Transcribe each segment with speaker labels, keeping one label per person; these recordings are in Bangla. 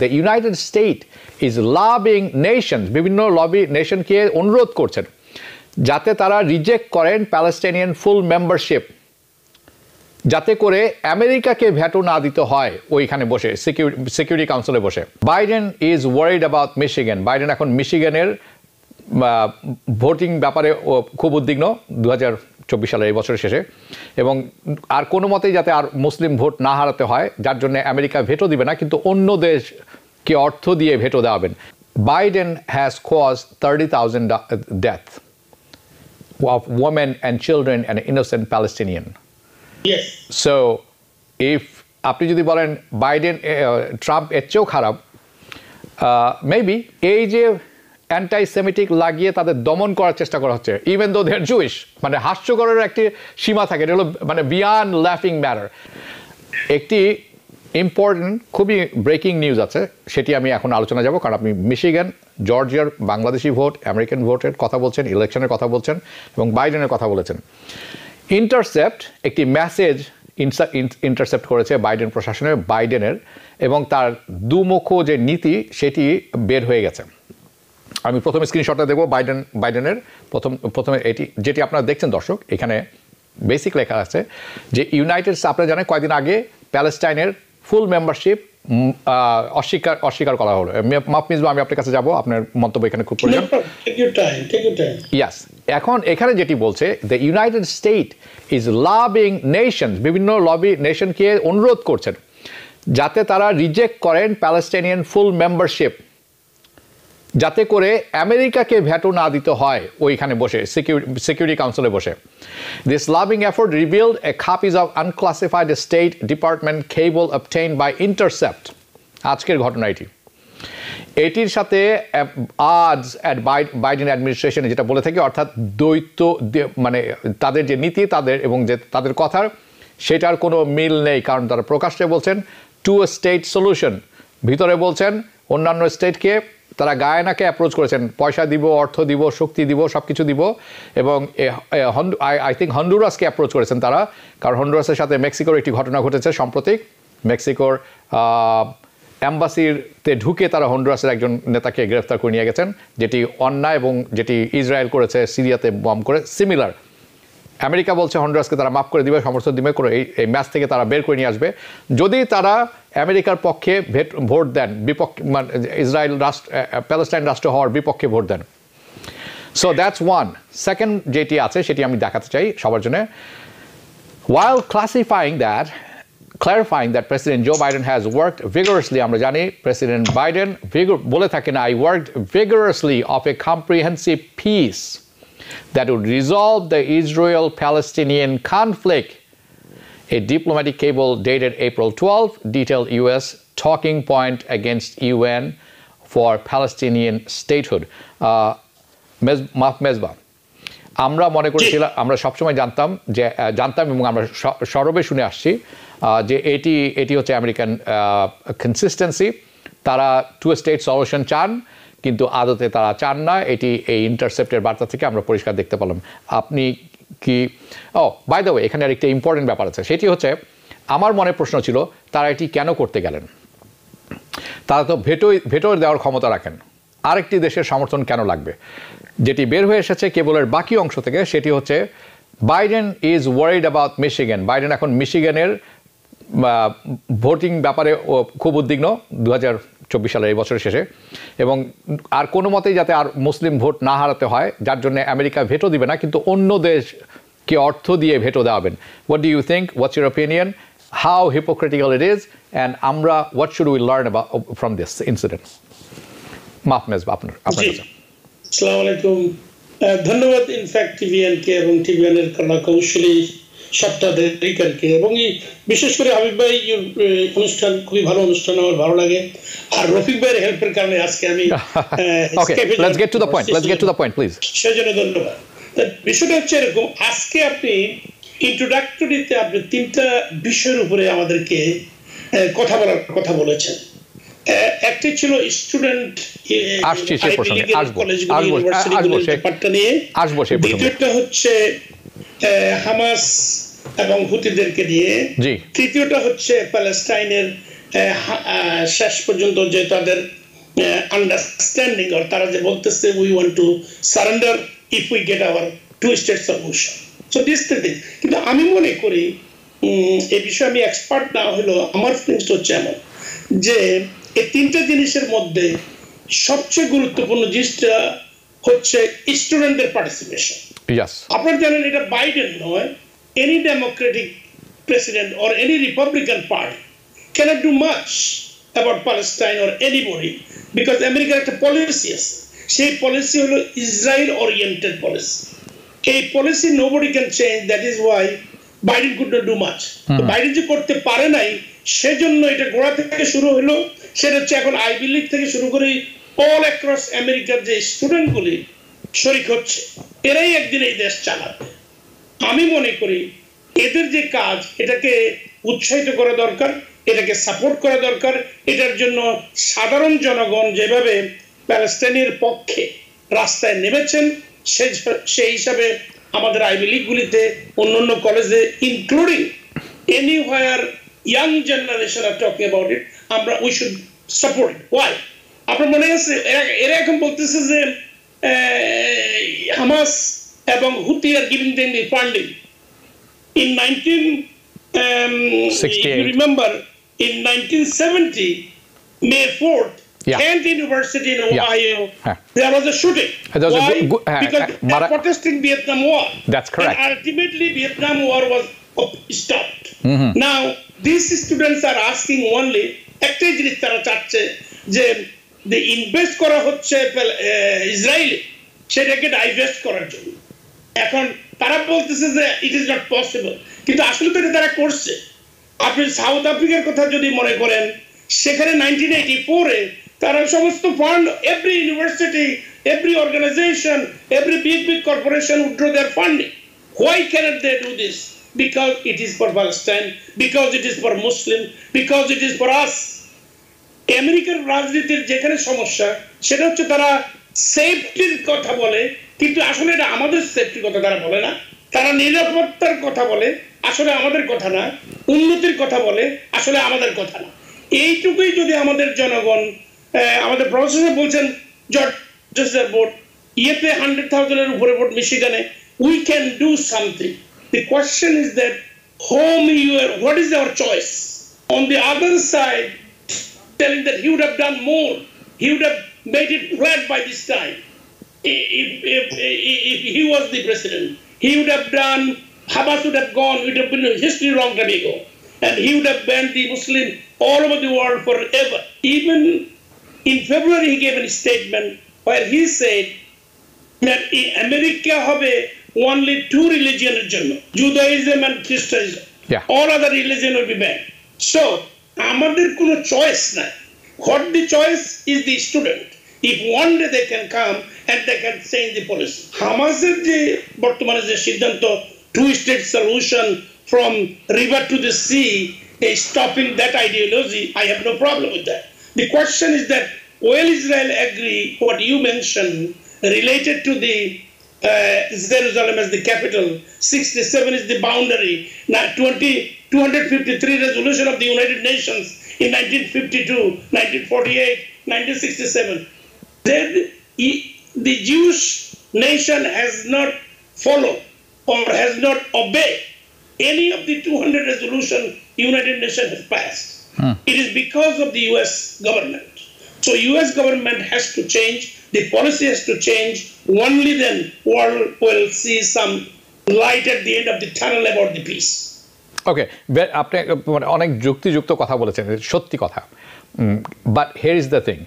Speaker 1: The United State is lobbying nations বিভিন্ন লবি নেশনকে অনুরোধ করছেন যাতে তারা রিজেক্ট করেন প্যালেস্টাইনিয়ান ফুল মেম্বারশিপ যাতে করে আমেরিকাকে ভ্যাটো না দিতে হয় ওইখানে বসে সিকিউরিটি কাউন্সিলে বসে Biden is worried about Michigan Biden এখন মিশিগেনের ভোটিং ব্যাপারে খুব উদ্বিগ্ন দু হাজার চব্বিশ সালের এই বছরের শেষে এবং আর কোনো মতেই যাতে আর মুসলিম ভোট না হারাতে হয় যার জন্য আমেরিকা ভেটো দিবে না কিন্তু অন্য দেশকে অর্থ দিয়ে ভেটো দেওয়াবেন Biden has cause thirty thousand death of women and children and innocent Palestinian so if আপনি যদি বলেন বাইডেন ট্রাম্প এর চেয়েও খারাপ মেবি এই যে অ্যান্টাইসেমেটিক লাগিয়ে তাদের দমন করার চেষ্টা করা হচ্ছে ইভেন দো দেয়ার জুইশ মানে হাস্যকরের একটি সীমা থাকে এটা হলো মানে বিয়ান লাফিং ম্যাটার একটি ইম্পর্টেন্ট খুবই ব্রেকিং নিউজ আছে সেটি আমি এখন আলোচনা যাব কারণ আপনি মিশিগান জর্জিয়ার বাংলাদেশি ভোট আমেরিকান ভোটের কথা বলছেন ইলেকশনের কথা বলছেন এবং বাইডেনের কথা বলেছেন ইন্টারসেপ্ট একটি মেসেজ ইন্টারসেপ্ট করেছে বাইডেন প্রশাসনের বাইডেনের এবং তার দুমুখ যে নীতি সেটি বের হয়ে গেছে আমি প্রথমে স্ক্রিনশটটা দেখব বাইডেন বাইডেনের প্রথম প্রথমে এটি যেটি আপনারা দেখছেন দর্শক এখানে বেসিক লেখা আছে যে ইউনাইটেড আপনারা জানেন কয়েকদিন আগে প্যালেস্টাইনের ফুল মেম্বারশিপ অস্বীকার অস্বীকার করা হলো মাফ মিসবা আমি আপনার কাছে যাব আপনার মন্তব্য এখানে খুব প্রয়োজন ইয়াস এখন এখানে যেটি বলছে the United State is lobbying nation বিভিন্ন লবি নেশনকে অনুরোধ করছেন যাতে তারা রিজেক্ট করেন প্যালেস্টাইনিয়ান ফুল মেম্বারশিপ যাতে করে আমেরিকাকে ভ্যাটো না দিতে হয় ওইখানে বসে সিকিউরিটি কাউন্সিলে বসে this lobbying effort revealed a খাপিজ of unclassified state department cable obtain by Intercept আজকের ঘটনা এটি এটির সাথে আজ অ্যাট বাইডেন অ্যাডমিনিস্ট্রেশনে যেটা বলে থাকে অর্থাৎ দ্বৈত মানে তাদের যে নীতি তাদের এবং যে তাদের কথার সেটার কোনো মিল নেই কারণ তারা প্রকাশ্যে বলছেন টু স্টেট সলিউশন ভিতরে বলছেন অন্যান্য স্টেটকে তারা গায়নাকে অ্যাপ্রোচ করেছেন পয়সা দিব অর্থ দিব শক্তি দিব সব কিছু দিব এবং আই থিঙ্ক হন্ডুরাসকে অ্যাপ্রোচ করেছেন তারা কারণ হন্ডুরাসের সাথে মেক্সিকোর একটি ঘটনা ঘটেছে সাম্প্রতিক মেক্সিকোর অ্যাম্বাসিরতে ঢুকে তারা হন্ডুরাসের একজন নেতাকে গ্রেফতার করে নিয়ে গেছেন যেটি অন্যায় এবং যেটি ইসরায়েল করেছে সিরিয়াতে বম করে সিমিলার আমেরিকা বলছে হন্ডুরাসকে তারা মাফ করে দিবে সমর্থন দিবে করে এই ম্যাচ থেকে তারা বের করে নিয়ে আসবে যদি তারা আমেরিকার পক্ষে ভেট ভোট দেন বিপক্ষে মানে ইসরায়েল রাষ্ট্র প্যালেস্টাইন রাষ্ট্র হওয়ার বিপক্ষে ভোট দেন সো দ্যাটস ওয়ান সেকেন্ড যেটি আছে সেটি আমি দেখাতে চাই সবার জন্য while classifying that clarifying that President Joe Biden has work vigorously. আমরা জানি প্রেসিডেন্ট বাইডেন বলে থাকেন I work vigorously of a comprehensive peace that would resolve the Israel Palestinian conflict. A diplomatic cable dated April 12 detailed U.S. talking point against UN for Palestinian statehood. মাফ মেজবা আমরা মনে করেছিলাম আমরা সবসময় জানতাম যে জানতাম এবং আমরা সরবে শুনে আসছি যে এটি এটি হচ্ছে আমেরিকান কনসিস্টেন্সি তারা টু স্টেট সলিউশন চান কিন্তু আদতে তারা চান না এটি এই ইন্টারসেপ্টের বার্তা থেকে আমরা পরিষ্কার দেখতে পেলাম আপনি কি ও বাই দ্য ওয়ে এখানে আরেকটা ইম্পর্টেন্ট ব্যাপার আছে সেটি হচ্ছে আমার মনে প্রশ্ন ছিল তারা এটি কেন করতে গেলেন তারা তো ভেটো ভেটো দেওয়ার ক্ষমতা রাখেন আরেকটি দেশের সমর্থন কেন লাগবে যেটি বের হয়ে এসেছে কেবলের বাকি অংশ থেকে সেটি হচ্ছে Biden is worried about Michigan Biden এখন মিশিগেনের ভোটিং ব্যাপারে খুব উদ্বিগ্ন দু চব্বিশ সালের এই বছরের শেষে এবং আর কোনো মতেই যাতে আর মুসলিম ভোট না হারাতে হয় যার জন্য আমেরিকা ভেটো দিবে না কিন্তু অন্য দেশকে অর্থ দিয়ে ভেটো দেওয়াবেন what do you think what's your opinion how hypocritical it is and আমরা what should we learn from this incident মাফ মেজবা আপনার আপনার
Speaker 2: ধন্যবাদ ইনফ্যাক্ট টিভিএনকে এবং টিভিএনের কলা কৌশলী সাতটা দেরি কালকে এবং এই বিশেষ করে হাবিব ভাই অনুষ্ঠান খুবই ভালো অনুষ্ঠান আমার ভালো লাগে আর রফিক ভাইয়ের হেল্পের কারণে আজকে আমি সেজন্য ধন্যবাদ বিষয়টা হচ্ছে এরকম আজকে আপনি ইন্ট্রোডাক্টরিতে আপনি তিনটা বিষয়ের উপরে আমাদেরকে কথা বলার কথা বলেছেন একটি ছিল স্টুডেন্ট আসছি সে প্রসঙ্গে আসবো
Speaker 1: আসবো সে নিয়ে দ্বিতীয়টা
Speaker 2: হচ্ছে হামাস এবং হুতিদেরকে দিয়ে তৃতীয়টা হচ্ছে প্যালেস্টাইনের শেষ পর্যন্ত যে তাদের আন্ডারস্ট্যান্ডিং তারা যে বলতেছে we want to surrender if we get our two state solution so this কিন্তু আমি মনে করি এ বিষয়ে আমি এক্সপার্ট না হলেও আমার ফিলিংসটা হচ্ছে এমন যে এই তিনটা জিনিসের মধ্যে সবচেয়ে গুরুত্বপূর্ণ জিনিসটা হচ্ছে স্টুডেন্টদের পার্টিসিপেশন আপনার জানেন এটা বাইডেন নয় any Democratic president or any Republican party cannot do much about Palestine or anybody because আমেরিকার একটা পলিসি আছে সেই পলিসি হলো ইসরায়েল ওরিয়েন্টেড পলিসি এই policy nobody can change that is why Biden could do much Biden যে করতে পারে নাই সেজন্য এটা গোড়া থেকে শুরু হলো সেটা হচ্ছে এখন আইবি লিগ থেকে শুরু করে অল অ্যাক্রস আমেরিকার যে স্টুডেন্টগুলি শরিক হচ্ছে এরাই একদিন এই দেশ চালাবে আমি মনে করি এদের যে কাজ এটাকে উৎসাহিত করা দরকার এটাকে সাপোর্ট করা দরকার এটার জন্য সাধারণ জনগণ যেভাবে প্যালেস্টাইনের পক্ষে রাস্তায় নেমেছেন সে সেই হিসাবে আমাদের আইভি লিগগুলিতে অন্য অন্য কলেজে including anywhere young generation are talking about it আমরা উই শুড সাপোর্ট ওয়াই আপনার মনে আছে এরা বলতেছে যে হামাস এবং Houthi are giving then the funding in remember in May fourth Yeah. Kent University in Ohio, yeah. there was a shooting. There was Why? A good, uh, because uh, they're protesting Vietnam War. That's correct. And ultimately, Vietnam War was stopped. Mm -hmm. Now, these students are asking only, একটাই জিনিস যে ইনভেস্ট করা হচ্ছে ইসরায়েল সেটাকে ডাইভেস্ট করার জন্য এখন তারা বলতেছে যে ইট ইজ নট পসিবল কিন্তু আসলে তো তারা করছে আপনি সাউথ আফ্রিকার কথা যদি মনে করেন সেখানে নাইনটিন এইটি ফোরে তারা সমস্ত fund every university every organization every big big corporation withdraw their funding why can they do this because it is for Pakistan because it is for Muslim because it is for us আমেরিকার রাজনীতির যেখানে সমস্যা সেটা হচ্ছে তারা সেফটির কথা বলে কিন্তু আসলে এটা আমাদের সেফটির কথা তারা বলে না তারা নিরাপত্তার কথা বলে আসলে আমাদের কথা না উন্নতির কথা বলে আসলে আমাদের কথা না এইটুকুই যদি আমাদের জনগণ আমাদের প্রফেসর বলছেন জর্জ ভোট ইয়েতে হান্ড্রেড থাউজেন্ডের উপরে ভোট মিশিগানে we can do something the question is that home you what is our choice on the other side telling that he would have done more. He would have made it red by this time. If, if, if he was the president, he would have done, Hamas would have gone, it would have been a history long time ago. And he would have banned the Muslim all over the world forever. Even in February, he gave a statement where he said that in America, have only two religions, Judaism and Christianism. Yeah. All other religion will be banned. So আমাদের কোনো চয়েস নাই what the choice is the student if one day they can come and they can change the policy হামাসের যে বর্তমানে যে সিদ্ধান্ত two state solution from river to the sea stopping that ideology I have no problem with that the question is that will Israel agree what you mentioned related to the uh, Jerusalem as the capital. 67 is the boundary. Now 20, 253 resolution of the United Nations in 1952, 1948, 1967. Then the Jewish nation has not followed or has not obeyed any of the 200 resolution United Nations has passed. Huh. Hmm. It is because of the U.S. government. So U.S. government has to change the policy has to change. Only then world will see some light at the end of the tunnel about the peace.
Speaker 1: Okay আপনি মানে অনেক যুক্তিযুক্ত কথা বলেছেন সত্যি কথা but here is the thing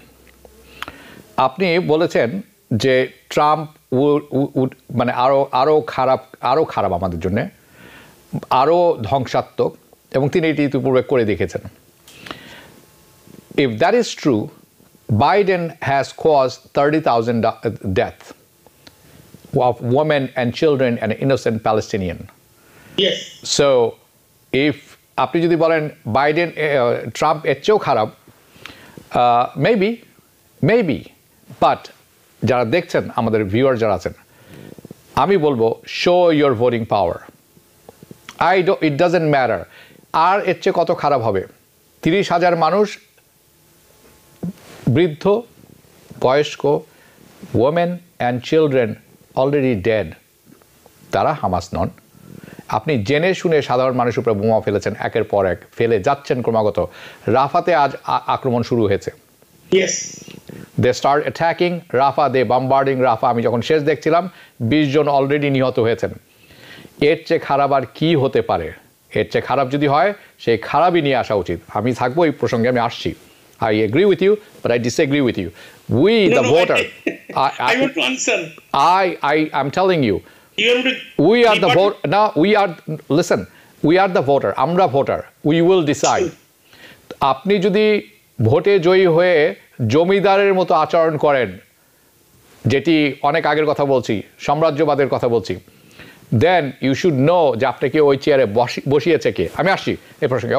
Speaker 1: আপনি বলেছেন যে ট্রাম্প মানে আরও আরও খারাপ আরও খারাপ আমাদের জন্যে আরও ধ্বংসাত্মক এবং তিনি এটি ইতিপূর্বে করে দেখেছেন if that is true Biden has caused 30,000 deaths of women and children and innocent Palestinian. Yes. So if আপনি যদি বলেন বাইডেন ট্রাম্প এর চেয়েও খারাপ মেবি মেবি বাট যারা দেখছেন আমাদের ভিউয়ার যারা আছেন আমি বলবো show your voting power I do it doesn't matter আর এর চেয়ে কত খারাপ হবে তিরিশ হাজার মানুষ বৃদ্ধ বয়স্ক women and children already dead তারা হামাস নন আপনি জেনে শুনে সাধারণ মানুষের উপরে বোমা ফেলেছেন একের পর এক ফেলে যাচ্ছেন ক্রমাগত রাফাতে আজ আক্রমণ শুরু হয়েছে দে স্টার্ট অ্যাটাকিং রাফা দে বাম্বার্ডিং রাফা আমি যখন শেষ দেখছিলাম বিশ জন অলরেডি নিহত হয়েছেন এর চেয়ে খারাপ আর কী হতে পারে এর চেয়ে খারাপ যদি হয় সেই খারাপই নিয়ে আসা উচিত আমি থাকবো এই প্রসঙ্গে আমি আসছি I agree with you, but I disagree with you. We, no, the no, voter, I, I, I, I want to answer. I, I, I'm telling you, you are to, we are the voter. Now we are. Listen, we are the voter. I'm the voter. We will decide. আপনি যদি ভোটে জয়ী হয়ে জমিদারের মতো আচরণ করেন যেটি অনেক আগের কথা বলছি সাম্রাজ্যবাদের কথা বলছি দেন ইউ শুড নো যে আপনাকে ওই চেয়ারে বসিয়েছে কে আমি আসছি এ প্রসঙ্গে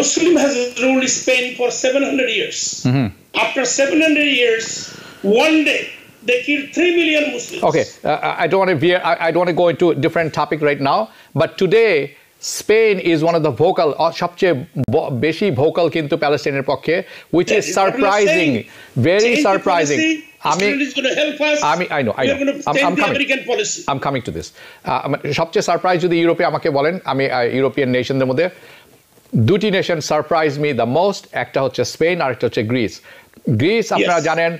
Speaker 1: Muslim
Speaker 2: has ruled Spain for 700 years. Mm-hmm. After 700 years, one day they killed 3 million Muslims.
Speaker 1: Okay, uh, I don't want to veer, I, I don't want to go into a different topic right now, but today spain is one of the vocal সবচেয়ে বেশি ভোকাল কিন্তু প্যালেস্টাইনের পক্ষে which is surprising very surprising Uh, um, সবচেয়ে সারপ্রাইজ যদি ইউরোপে আমাকে বলেন আমি ইউরোপিয়ান নেশনদের মধ্যে দুটি nation surprise me the most একটা হচ্ছে স্পেন আর একটা হচ্ছে গ্রিস গ্রিস আপনারা জানেন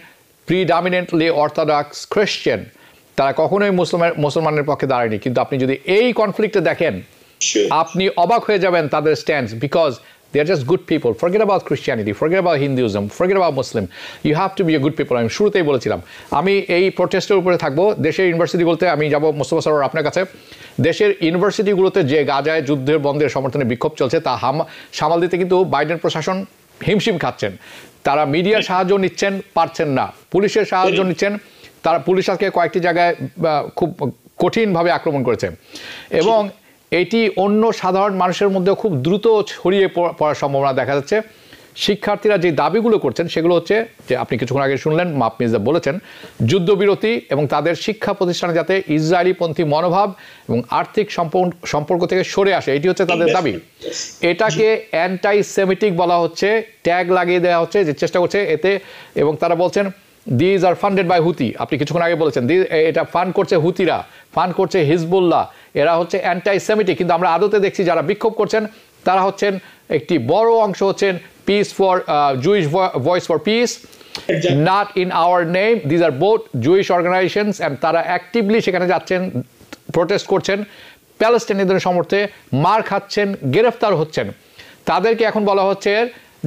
Speaker 1: প্রিডামিনেন্টলি অর্থোডক্স খ্রিশ্চিয়ান তারা কখনোই মুসলমান মুসলমানের পক্ষে দাঁড়ায়নি কিন্তু আপনি যদি এই কনফ্লিক্টে দেখেন আপনি অবাক হয়ে যাবেন তাদের stand because They are just good people. Forget about Christianity, forget about Hinduism, forget about Muslim. You have to be a good people. আমি শুরুতেই বলেছিলাম আমি এই প্রোটেস্টের উপরে থাকবো দেশের ইউনিভার্সিটি বলতে আমি যাব মোস্তফা সরোয়ার আপনার কাছে দেশের ইউনিভার্সিটিগুলোতে যে গাজায় যুদ্ধের বন্ধের সমর্থনে বিক্ষোভ চলছে তা হাম সামাল দিতে কিন্তু বাইডেন প্রশাসন হিমশিম খাচ্ছেন তারা মিডিয়ার সাহায্য নিচ্ছেন পারছেন না পুলিশের সাহায্য নিচ্ছেন তারা পুলিশকে কয়েকটি জায়গায় খুব কঠিনভাবে আক্রমণ করেছে এবং এটি অন্য সাধারণ মানুষের মধ্যে খুব দ্রুত ছড়িয়ে পড়ার সম্ভাবনা দেখা যাচ্ছে শিক্ষার্থীরা যে দাবিগুলো করছেন সেগুলো হচ্ছে যে আপনি কিছুক্ষণ আগে শুনলেন মাপ মির্জা বলেছেন যুদ্ধবিরতি এবং তাদের শিক্ষা প্রতিষ্ঠানে যাতে ইসরায়েলিপন্থী মনোভাব এবং আর্থিক সম্পর্ক থেকে সরে আসে এটি হচ্ছে তাদের দাবি এটাকে অ্যান্টাই সেমিটিক বলা হচ্ছে ট্যাগ লাগিয়ে দেওয়া হচ্ছে যে চেষ্টা করছে এতে এবং তারা বলছেন these are funded by Houthi আপনি কিছুক্ষণ আগে বলেছেন এটা ফান্ড করছে হুতিরা ফান্ড করছে হিজবুল্লাহ এরা হচ্ছে অ্যান্টাইসেমিটিক কিন্তু আমরা আদতে দেখছি যারা বিক্ষোভ করছেন তারা হচ্ছেন একটি বড় অংশ হচ্ছেন peace for Jewish voice for peace not in our name these are both Jewish organization and তারা অ্যাক্টিভলি সেখানে যাচ্ছেন প্রোটেস্ট করছেন প্যালেস্টাইনিদের সমর্থে মার খাচ্ছেন গ্রেফতার হচ্ছেন তাদেরকে এখন বলা হচ্ছে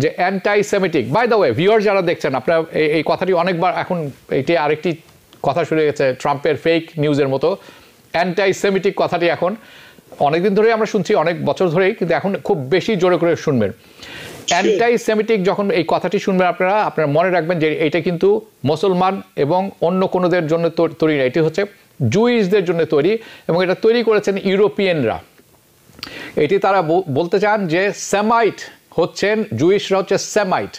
Speaker 1: যে antisemitic by the way viewer যারা দেখছেন আপনার এই কথাটি অনেকবার এখন এটি আরেকটি কথা শুনে গেছে ট্রাম্পের ফেক নিউজের মতো সেমিটিক কথাটি এখন অনেকদিন ধরেই আমরা শুনছি অনেক বছর ধরেই কিন্তু এখন খুব বেশি জোরে করে শুনবেন সেমিটিক যখন এই কথাটি শুনবেন আপনারা আপনারা মনে রাখবেন যে এটা কিন্তু মুসলমান এবং অন্য কোনোদের জন্য তৈরি না এটি হচ্ছে জুইসদের জন্য তৈরি এবং এটা তৈরি করেছেন ইউরোপিয়ানরা এটি তারা বলতে চান যে স্যামাইট হচ্ছেন জুইসরা হচ্ছে স্যামাইট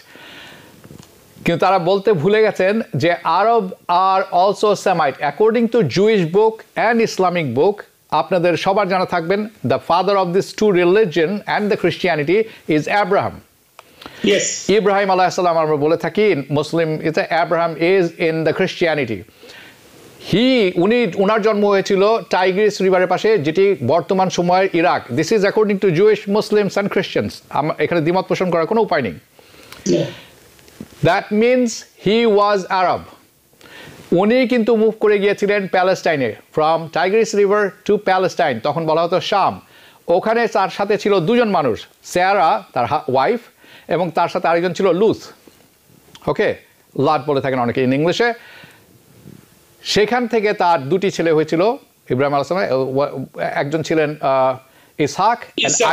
Speaker 1: কিন্তু তারা বলতে ভুলে গেছেন যে আরব আর also Semite according to Jewish book and Islamic book আপনাদের সবার জানা থাকবেন the father of this two religion and the Christianity is Abraham ইব্রাহিম আলাহিসাল্লাম আমরা বলে থাকি Muslim is Abraham is in the Christianity he উনি উনার জন্ম হয়েছিল টাইগ্রিস রিভারের পাশে যেটি বর্তমান সময়ের Iraq this is according to Jewish Muslims and Christians এখানে দ্বিমত পোষণ করার কোনো উপায় নেই দ্যাট মিনস হি ওয়াজ আরব উনি কিন্তু মুভ করে গিয়েছিলেন প্যালেস্টাইনে from Tigris river to Palestine তখন বলা হতো শাম ওখানে তার সাথে ছিল দুজন মানুষ স্যারা তার ওয়াইফ এবং তার সাথে আরেকজন ছিল লুস ওকে লাট বলে থাকেন অনেকে ইন ইংলিশে সেখান থেকে তার দুটি ছেলে হয়েছিল ইব্রাহিম আলসালাম একজন ছিলেন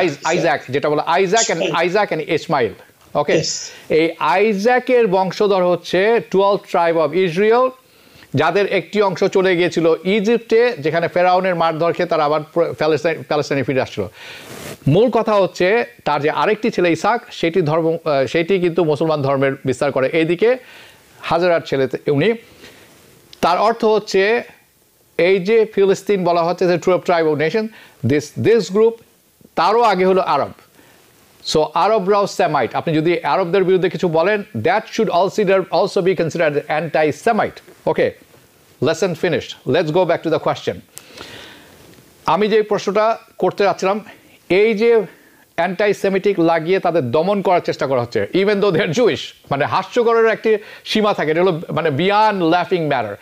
Speaker 1: আইজ আইজ্যাক যেটা বলে আইজ্যাক অ্যান্ড আইজ্যাক অ্যান্ড ইসমাইল ওকে এই আইজ্যাকের বংশধর হচ্ছে টুয়েলভ ট্রাইব অব ইসরিয়েল যাদের একটি অংশ চলে গিয়েছিল ইজিপ্টে যেখানে ফেরাউনের মারধর খেয়ে তারা আবার প্যালেস্তাইনে ফিরে আসছিল মূল কথা হচ্ছে তার যে আরেকটি ছেলে ইসাক সেটি ধর্ম সেটি কিন্তু মুসলমান ধর্মের বিস্তার করে এইদিকে হাজারার ছেলে উনি তার অর্থ হচ্ছে এই যে ফিলিস্তিন বলা হচ্ছে যে two tribe of nation this this group তারও আগে হলো আরব সো আরবরাও স্যামাইট আপনি যদি আরবদের বিরুদ্ধে কিছু বলেন দ্যাট শুড অলসিডার also be consider anti Semite okay lesson finish let's go back to the question আমি যে প্রশ্নটা করতে যাচ্ছিলাম এই যে অ্যান্টাইসেমিটিক লাগিয়ে তাদের দমন করার চেষ্টা করা হচ্ছে ইভেন দো দেয়ার জুইশ মানে হাস্যকরের একটি সীমা থাকে এটা হলো মানে বিয়ান ল্যাফিং ম্যাটার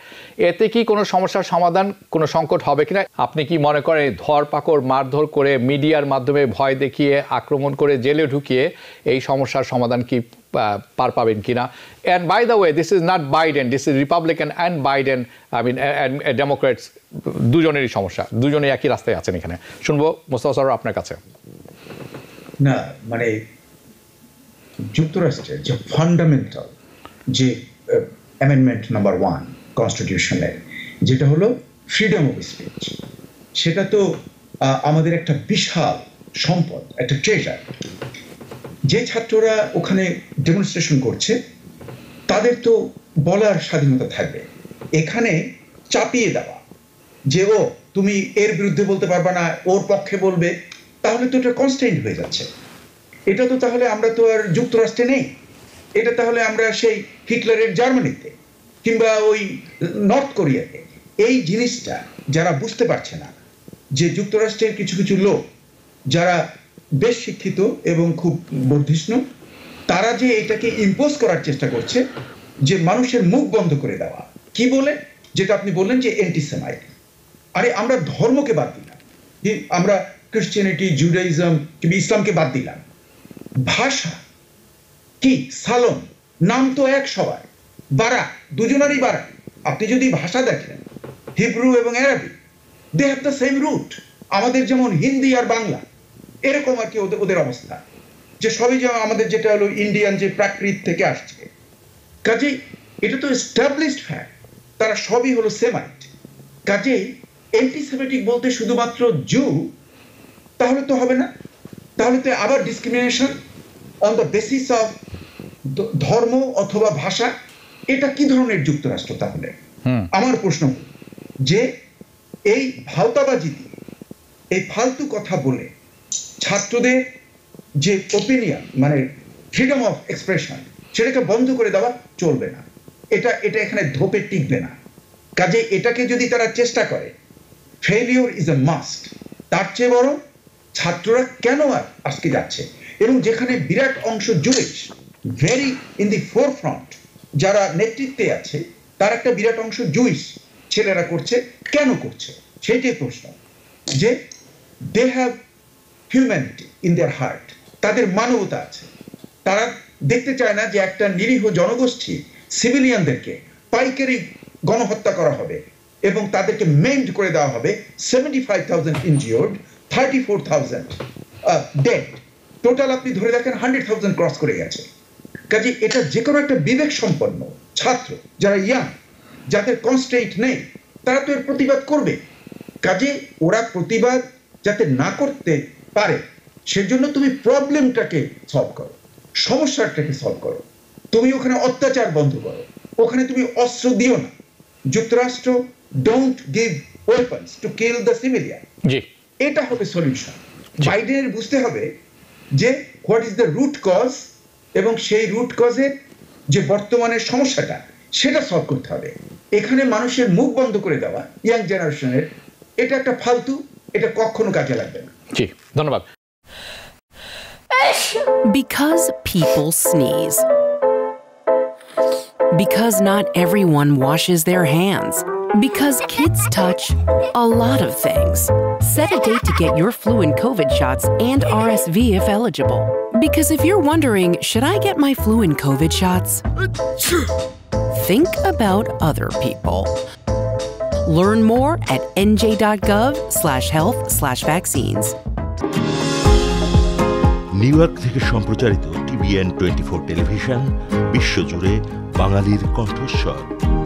Speaker 1: এতে কি কোনো সমস্যার সমাধান কোনো সংকট হবে কিনা আপনি কি মনে করেন ধরপাকড় মারধর করে মিডিয়ার মাধ্যমে ভয় দেখিয়ে আক্রমণ করে জেলে ঢুকিয়ে এই সমস্যার সমাধান কি পার পাবেন কিনা and by the way this is not Biden this is Republican and Biden I mean Democrats দুজনেরই সমস্যা দুজনেই একই রাস্তায় আছেন এখানে শুনবো মোস্তাফা আপনার কাছে
Speaker 3: না মানে যুক্তরাষ্ট্রের যে ফান্ডামেন্টাল যে অ্যামেন্ডমেন্ট নাম্বার ওয়ান কনস্টিটিউশনের যেটা হলো ফ্রিডম অফ স্পিচ সেটা তো আমাদের একটা বিশাল সম্পদ একটা ট্রেজার যে ছাত্ররা ওখানে ডেমনস্ট্রেশন করছে তাদের তো বলার স্বাধীনতা থাকবে এখানে চাপিয়ে দেওয়া যে ও তুমি এর বিরুদ্ধে বলতে পারবা না ওর পক্ষে বলবে তাহলে তো এটা কনস্ট্যান্ট হয়ে যাচ্ছে এটা তো তাহলে আমরা তো আর যুক্তরাষ্ট্রে নেই এটা তাহলে আমরা সেই হিটলারের জার্মানিতে কিংবা ওই নর্থ কোরিয়াতে এই জিনিসটা যারা বুঝতে পারছে না যে যুক্তরাষ্ট্রের কিছু কিছু লোক যারা বেশ শিক্ষিত এবং খুব বর্ধিষ্ণু তারা যে এটাকে ইম্পোজ করার চেষ্টা করছে যে মানুষের মুখ বন্ধ করে দেওয়া কি বলে যেটা আপনি বললেন যে এন্টিসেমাইট আরে আমরা ধর্মকে বাদ দিই না আমরা ক্রিশ্চিয়ানিটি জুডাইজম কিংবা ইসলামকে বাদ দিলাম ভাষা কি সালন নাম তো এক সবার বারা দুজনারই বারা আপনি যদি ভাষা দেখেন হিব্রু এবং Arabic they have the same root আমাদের যেমন হিন্দি আর বাংলা এরকম আর কি ওদের ওদের অবস্থা যে সবই যে আমাদের যেটা হলো ইন্ডিয়ান যে প্রাকৃত থেকে আসছে কাজেই এটা তো এস্টাবলিশড ফ্যাক্ট তারা সবই হলো সেমাইট কাজেই অ্যান্টিসেমেটিক বলতে শুধুমাত্র জু তাহলে তো হবে না তাহলে তো আবার discrimination on the basis of ধর্ম অথবা ভাষা এটা কি ধরনের যুক্তরাষ্ট্র তাহলে আমার প্রশ্ন যে এই ভাওতাবাজিতে এই ফালতু কথা বলে ছাত্রদের যে ওপিনিয়ন মানে ফ্রিডম অফ এক্সপ্রেশন সেটাকে বন্ধ করে দেওয়া চলবে না এটা এটা এখানে ধোপে টিকবে না কাজে এটাকে যদি তারা চেষ্টা করে ফেলিওর ইজ এ মাস্ট তার চেয়ে বড় ছাত্ররা কেন আজকে যাচ্ছে এবং যেখানে বিরাট অংশ জুড়ে very in the forefront যারা নেতৃত্বে আছে তার একটা বিরাট অংশ জুইস ছেলেরা করছে কেন করছে সেইটাই প্রশ্ন যে they have humanity in their heart তাদের মানবতা আছে তারা দেখতে চায় না যে একটা নিরীহ জনগোষ্ঠী সিভিলিয়ানদেরকে পাইকারি গণহত্যা করা হবে এবং তাদেরকে মেন্ড করে দেওয়া হবে seventy five thousand injured thirty four thousand total আপনি ধরে রাখেন হান্ড্রেড থাউজেন্ড ক্রস করে গেছে কাজে এটা যে কোনো একটা বিবেক সম্পন্ন ছাত্র যারা ইয়াং যাদের কনস্টেন্ট নেই তারা তো এর প্রতিবাদ করবে কাজে ওরা প্রতিবাদ যাতে না করতে পারে সেজন্য তুমি প্রবলেমটাকে সলভ করো সমস্যাটাকে সলভ করো তুমি ওখানে অত্যাচার বন্ধ করো ওখানে তুমি অস্ত্র দিও না যুক্তরাষ্ট্র don't give weapons to kill the civilian এটা হবে সলিউশন বাইডেনের বুঝতে হবে যে what is the root cause এবং সেই রুট কজের যে বর্তমানের সমস্যাটা সেটা সলভ করতে হবে এখানে মানুষের মুখ বন্ধ করে দেওয়া ইয়াং জেনারেশনের এটা একটা ফালতু এটা কখনো কাজে লাগবে না
Speaker 1: জি ধন্যবাদ
Speaker 3: Because
Speaker 2: people sneeze. Because not everyone washes their hands. Because kids touch a lot of things. Set a date to get your flu and COVID shots and RSV if eligible. Because if you're wondering, should I get my flu and COVID shots? Think about other people. Learn more at nj.gov slash health slash vaccines. New York থেকে সম্প্রচারিত টিভিএন
Speaker 3: টোয়েন্টি ফোর টেলিভিশন বিশ্বজুড়ে বাঙালির কণ্ঠস্বর